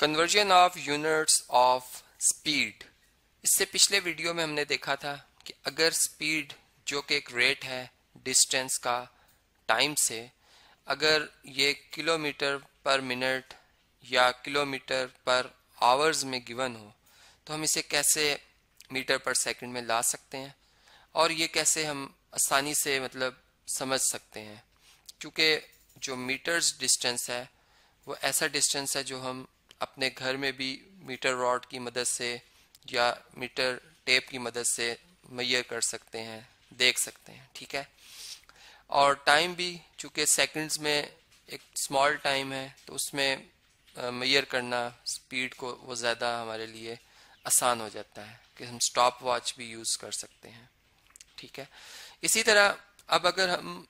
conversion of units of speed इससे पिछले video में हमने देखा था कि अगर स्पीड जो कि एक रेट है डिस्टेंस का टाइम से अगर ये किलोमीटर पर मिनट या किलोमीटर पर आवर्स में गिवन हो तो हम इसे कैसे मीटर पर सेकंड में ला सकते हैं और ये कैसे हम आसानी से मतलब समझ सकते हैं क्योंकि जो मीटर्स डिस्टेंस है वो ऐसा डिस्टेंस है जो हम अपने घर में भी मीटर रॉड की मदद से या मीटर टेप की मदद से मैयर कर सकते हैं देख सकते हैं ठीक है और टाइम भी चूँकि सेकंड्स में एक स्मॉल टाइम है तो उसमें मैयर करना स्पीड को वो ज़्यादा हमारे लिए आसान हो जाता है कि हम स्टॉप वॉच भी यूज़ कर सकते हैं ठीक है इसी तरह अब अगर हम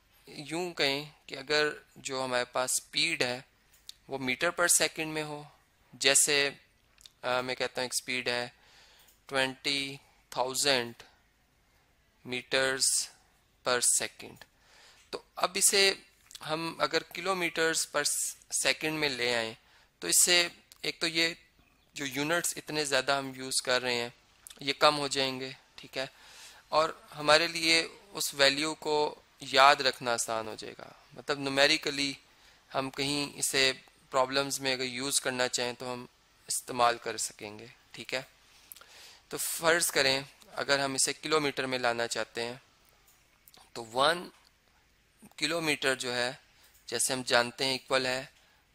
यूं कहें कि अगर जो हमारे पास स्पीड है वो मीटर पर सेकंड में हो जैसे आ, मैं कहता हूँ एक स्पीड है twenty thousand metres per second तो अब इसे हम अगर किलोमीटर्स पर सेकंड में ले आए तो इससे एक तो ये जो यूनिट्स इतने ज़्यादा हम यूज़ कर रहे हैं ये कम हो जाएंगे ठीक है और हमारे लिए उस वैल्यू को याद रखना आसान हो जाएगा मतलब नुमेरिकली हम कहीं इसे प्रॉब्लम्स में अगर यूज़ करना चाहें तो हम इस्तेमाल कर सकेंगे ठीक है तो फ़र्ज़ करें अगर हम इसे किलोमीटर में लाना चाहते हैं तो वन किलोमीटर जो है जैसे हम जानते हैं इक्वल है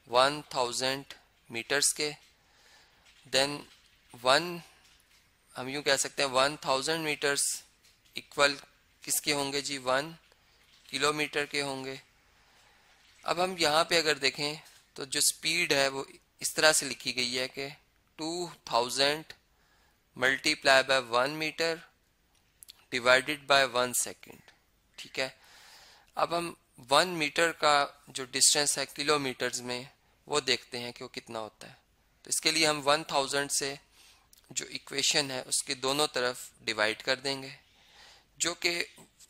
वन थाउजेंड मीटर्स के देन वन हम यूँ कह सकते हैं वन थाउजेंड मीटर्स इक्वल किसके होंगे जी वन किलोमीटर के होंगे अब हम यहाँ पे अगर देखें तो जो स्पीड है वो इस तरह से लिखी गई है कि 2000 multiply by one metre divided by one second ठीक है अब हम वन मीटर का जो डिस्टेंस है किलोमीटर्स में वो देखते हैं कि वो कितना होता है तो इसके लिए हम वन थाउजेंड से जो इक्वेशन है उसके दोनों तरफ डिवाइड कर देंगे जो कि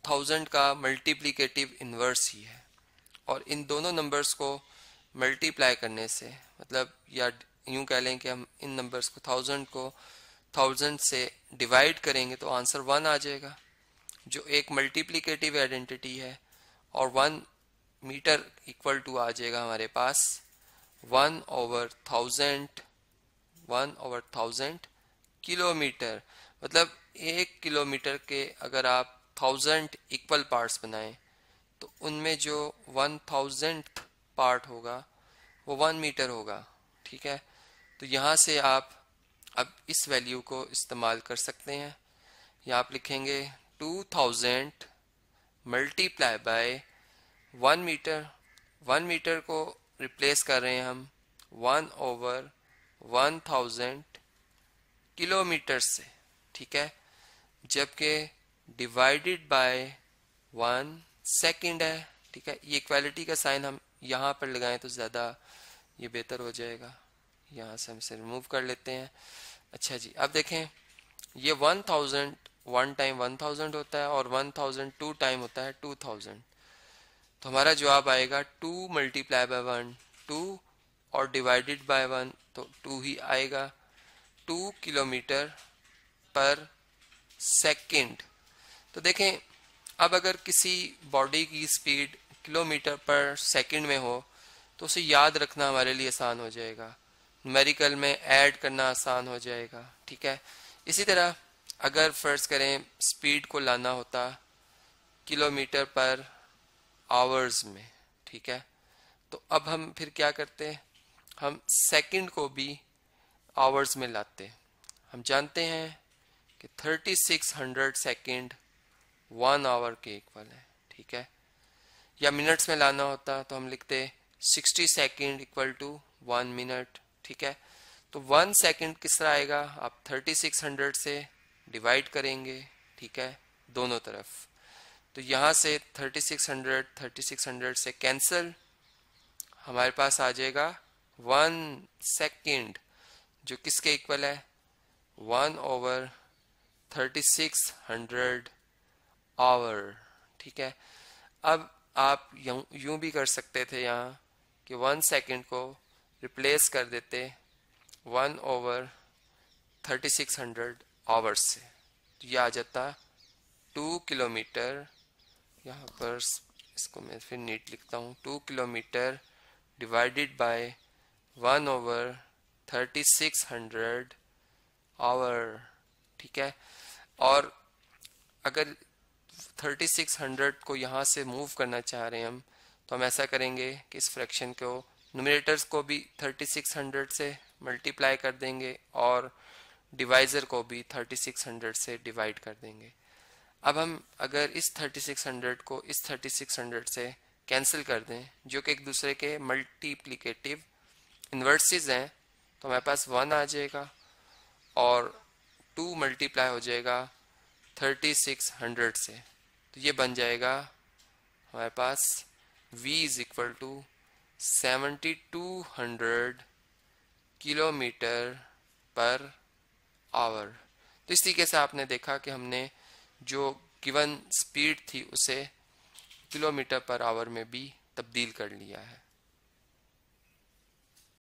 थाउजेंड का मल्टीप्लीकेटिव इन्वर्स ही है और इन दोनों नंबर्स को मल्टीप्लाई करने से मतलब या यूं कह लें कि हम इन नंबर्स को थाउजेंड को थाउजेंड से डिवाइड करेंगे तो आंसर वन आ जाएगा जो एक मल्टीप्लीकेटिव आइडेंटिटी है और वन मीटर इक्वल टू आ जाएगा हमारे पास one over thousand one over thousand kilometre मतलब एक किलोमीटर के अगर आप थाउजेंड इक्वल पार्ट्स बनाएं तो उनमें जो वन थाउजेंड पार्ट होगा वो वन मीटर होगा ठीक है तो यहाँ से आप अब इस वैल्यू को इस्तेमाल कर सकते हैं या आप लिखेंगे two thousand multiply by one metre one metre को रिप्लेस कर रहे हैं हम one over one thousand kilometre से ठीक है जबकि डिवाइडेड बाय वन सेकंड है ठीक है ये इक्वालिटी का साइन हम यहाँ पर लगाएं तो ज़्यादा ये बेहतर हो जाएगा यहाँ से हम इसे रिमूव कर लेते हैं अच्छा जी अब देखें ये one thousand one time one thousand होता है और वन थाउजेंड टू टाइम होता है टू थाउजेंड तो हमारा जवाब आएगा two multiply by one two और डिवाइडेड बाय वन तो टू ही आएगा टू किलोमीटर पर सेकेंड तो देखें अब अगर किसी बॉडी की स्पीड किलोमीटर पर सेकंड में हो तो उसे याद रखना हमारे लिए आसान हो जाएगा न्यूमेरिकल में ऐड करना आसान हो जाएगा ठीक है इसी तरह अगर फर्ज करें स्पीड को लाना होता किलोमीटर पर आवर्स में ठीक है तो अब हम फिर क्या करते हैं हम सेकंड को भी आवर्स में लाते हम जानते हैं कि 3600 सेकंड वन आवर के इक्वल है ठीक है या मिनट्स में लाना होता तो हम लिखते sixty second equal to one minute ठीक है तो वन सेकेंड किस तरह आएगा आप थर्टी सिक्स हंड्रेड से डिवाइड करेंगे ठीक है दोनों तरफ तो यहाँ से thirty six hundred thirty six hundred से कैंसिल हमारे पास आ जाएगा वन सेकेंड जो किसके इक्वल है one over thirty six hundred hour ठीक है अब आप यूं भी कर सकते थे यहाँ कि वन सेकेंड को रिप्लेस कर देते one over thirty six hundred hours से तो यह आ जाता टू किलोमीटर यहाँ पर इसको मैं फिर नीट लिखता हूँ two kilometre divided by one over thirty six hundred hour ठीक है और अगर 3600 को यहाँ से मूव करना चाह रहे हैं हम तो हम ऐसा करेंगे कि इस फ्रैक्शन को नोमिनेटर्स को भी 3600 से मल्टीप्लाई कर देंगे और डिवाइज़र को भी 3600 से डिवाइड कर देंगे अब हम अगर इस 3600 को इस 3600 से कैंसिल कर दें जो कि एक दूसरे के मल्टीप्लिकेटिव इन्वर्सिस हैं तो हमारे पास वन आ जाएगा और टू मल्टीप्लाई हो जाएगा थर्टी सिक्स हंड्रेड से तो ये बन जाएगा हमारे पास v is equal to seventy two hundred kilometre per hour तो इस तरीके से आपने देखा कि हमने जो गिवन स्पीड थी उसे किलोमीटर पर आवर में भी तब्दील कर लिया है